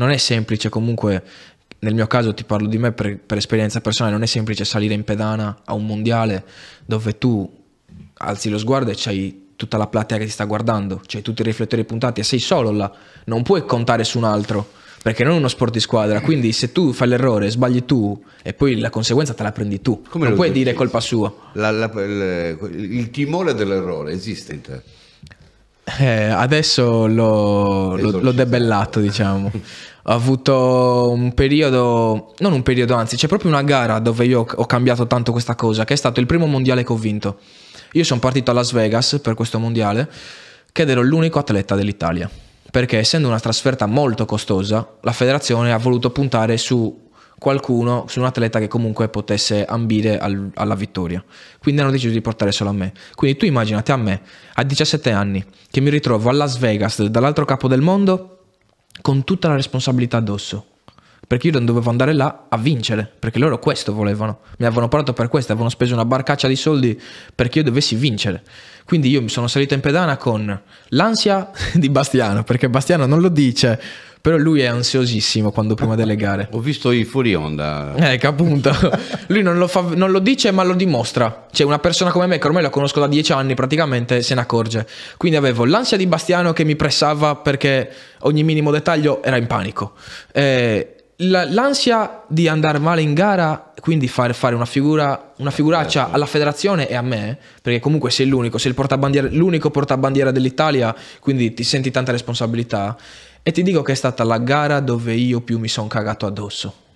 non è semplice comunque nel mio caso ti parlo di me per, per, esperienza personale, non è semplice salire in pedana a un mondiale dove tu alzi lo sguardo e c'hai tutta la platea che ti sta guardando, c'hai tutti i riflettori puntati e sei solo là, non puoi contare su un altro, perché non è uno sport di squadra, quindi se tu fai l'errore, sbagli tu e poi la conseguenza te la prendi tu, Come non puoi dire colpa sua. La, la, il, il timore dell'errore esiste in te. Eh, adesso l'ho, l'ho, l'ho debellato, diciamo. ho avuto un periodo, non un periodo, anzi, c'è proprio una gara dove io ho cambiato tanto questa cosa, che è stato il primo mondiale che ho vinto. Io sono partito a Las Vegas per questo mondiale, che ero l'unico atleta dell'Italia. Perché essendo una trasferta molto costosa, la federazione ha voluto puntare su qualcuno su un atleta che comunque potesse ambire al, alla vittoria. Quindi hanno deciso di portare solo a me. Quindi tu immaginate a me, a 17 anni, che mi ritrovo a Las Vegas, dall'altro capo del mondo, con tutta la responsabilità addosso. Perché io non dovevo andare là a vincere, perché loro questo volevano. Mi avevano portato per questo, avevano speso una barcaccia di soldi perché io dovessi vincere. Quindi io mi sono salito in pedana con l'ansia di Bastiano, perché Bastiano non lo dice, però lui è ansiosissimo quando prima delle gare. Ho visto i fuori onda. Ecco, appunto. lui non lo, fa, non lo, dice, ma lo dimostra. Cioè, una persona come me, che ormai la conosco da dieci anni, praticamente se ne accorge. Quindi avevo l'ansia di Bastiano che mi pressava perché ogni minimo dettaglio era in panico. Eh, l'ansia di andare male in gara, quindi fare, fare una, figura, una figuraccia certo. alla federazione e a me, perché comunque sei l'unico, sei portabandiera, l'unico portabandiera dell'Italia, quindi ti senti tanta responsabilità. E ti dico che è stata la gara dove io più mi sono cagato addosso.